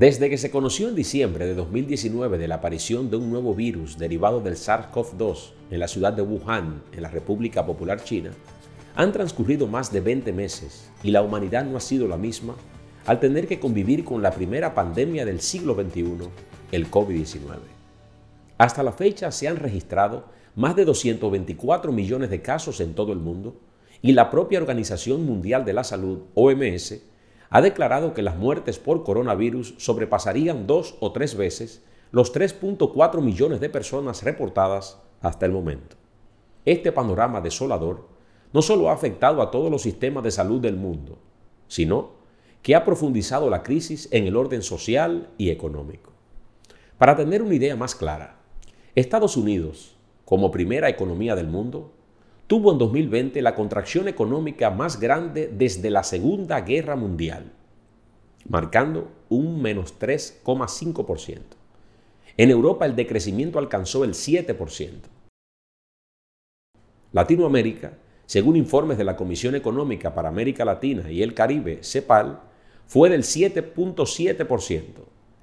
Desde que se conoció en diciembre de 2019 de la aparición de un nuevo virus derivado del SARS-CoV-2 en la ciudad de Wuhan, en la República Popular China, han transcurrido más de 20 meses y la humanidad no ha sido la misma al tener que convivir con la primera pandemia del siglo XXI, el COVID-19. Hasta la fecha se han registrado más de 224 millones de casos en todo el mundo y la propia Organización Mundial de la Salud, OMS, ha declarado que las muertes por coronavirus sobrepasarían dos o tres veces los 3.4 millones de personas reportadas hasta el momento. Este panorama desolador no solo ha afectado a todos los sistemas de salud del mundo, sino que ha profundizado la crisis en el orden social y económico. Para tener una idea más clara, Estados Unidos, como primera economía del mundo, tuvo en 2020 la contracción económica más grande desde la Segunda Guerra Mundial, marcando un menos 3,5%. En Europa el decrecimiento alcanzó el 7%. Latinoamérica, según informes de la Comisión Económica para América Latina y el Caribe, CEPAL, fue del 7.7%,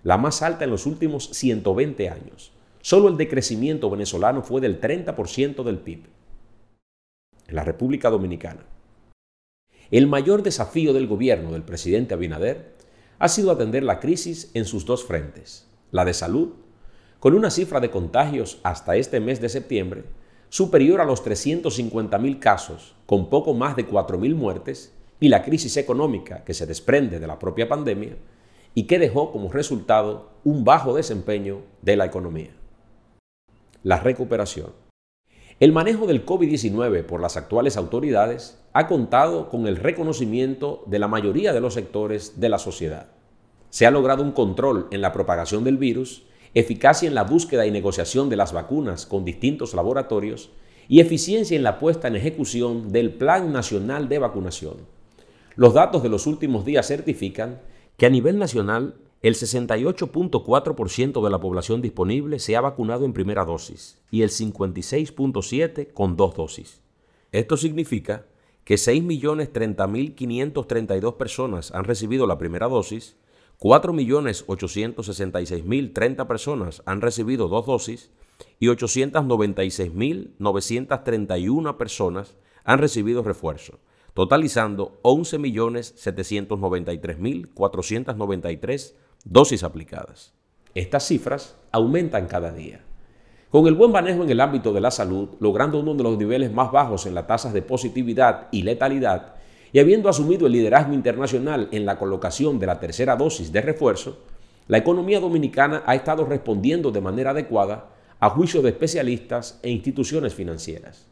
la más alta en los últimos 120 años. Solo el decrecimiento venezolano fue del 30% del PIB en la República Dominicana. El mayor desafío del gobierno del presidente Abinader ha sido atender la crisis en sus dos frentes, la de salud, con una cifra de contagios hasta este mes de septiembre superior a los 350.000 casos, con poco más de 4.000 muertes, y la crisis económica que se desprende de la propia pandemia y que dejó como resultado un bajo desempeño de la economía. La recuperación. El manejo del COVID-19 por las actuales autoridades ha contado con el reconocimiento de la mayoría de los sectores de la sociedad. Se ha logrado un control en la propagación del virus, eficacia en la búsqueda y negociación de las vacunas con distintos laboratorios y eficiencia en la puesta en ejecución del Plan Nacional de Vacunación. Los datos de los últimos días certifican que a nivel nacional el 68.4% de la población disponible se ha vacunado en primera dosis y el 56.7% con dos dosis. Esto significa que 6.030.532 personas han recibido la primera dosis, 4.866.030 personas han recibido dos dosis y 896.931 personas han recibido refuerzo, totalizando 11.793.493 dosis aplicadas. Estas cifras aumentan cada día. Con el buen manejo en el ámbito de la salud, logrando uno de los niveles más bajos en las tasas de positividad y letalidad, y habiendo asumido el liderazgo internacional en la colocación de la tercera dosis de refuerzo, la economía dominicana ha estado respondiendo de manera adecuada a juicio de especialistas e instituciones financieras.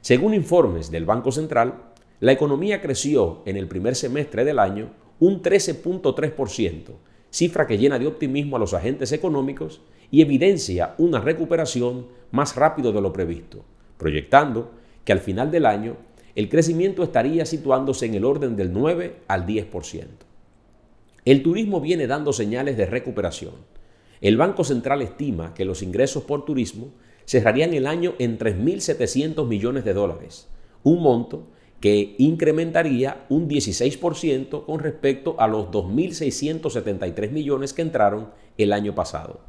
Según informes del Banco Central, la economía creció en el primer semestre del año un 13.3%, cifra que llena de optimismo a los agentes económicos y evidencia una recuperación más rápido de lo previsto, proyectando que al final del año el crecimiento estaría situándose en el orden del 9 al 10%. El turismo viene dando señales de recuperación. El Banco Central estima que los ingresos por turismo cerrarían el año en 3.700 millones de dólares, un monto que incrementaría un 16% con respecto a los 2.673 millones que entraron el año pasado.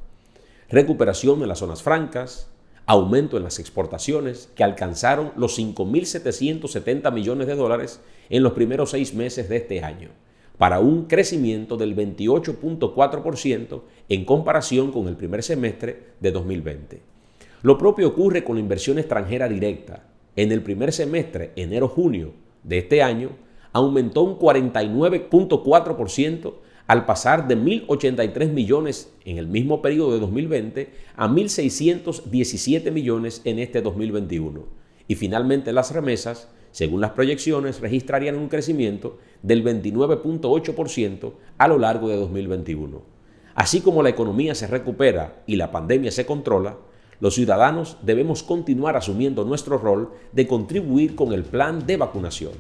Recuperación en las zonas francas, aumento en las exportaciones que alcanzaron los 5.770 millones de dólares en los primeros seis meses de este año, para un crecimiento del 28.4% en comparación con el primer semestre de 2020. Lo propio ocurre con la inversión extranjera directa, en el primer semestre, enero-junio de este año, aumentó un 49.4% al pasar de 1.083 millones en el mismo periodo de 2020 a 1.617 millones en este 2021. Y finalmente las remesas, según las proyecciones, registrarían un crecimiento del 29.8% a lo largo de 2021. Así como la economía se recupera y la pandemia se controla, los ciudadanos debemos continuar asumiendo nuestro rol de contribuir con el plan de vacunación.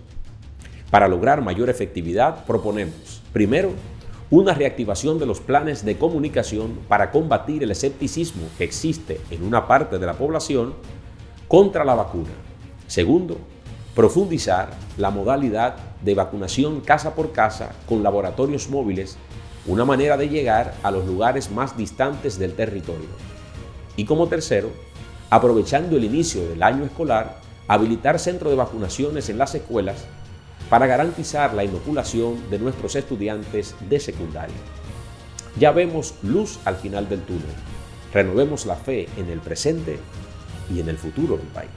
Para lograr mayor efectividad, proponemos, primero, una reactivación de los planes de comunicación para combatir el escepticismo que existe en una parte de la población contra la vacuna. Segundo, profundizar la modalidad de vacunación casa por casa con laboratorios móviles, una manera de llegar a los lugares más distantes del territorio. Y como tercero, aprovechando el inicio del año escolar, habilitar centros de vacunaciones en las escuelas para garantizar la inoculación de nuestros estudiantes de secundaria. Ya vemos luz al final del túnel. Renovemos la fe en el presente y en el futuro del país.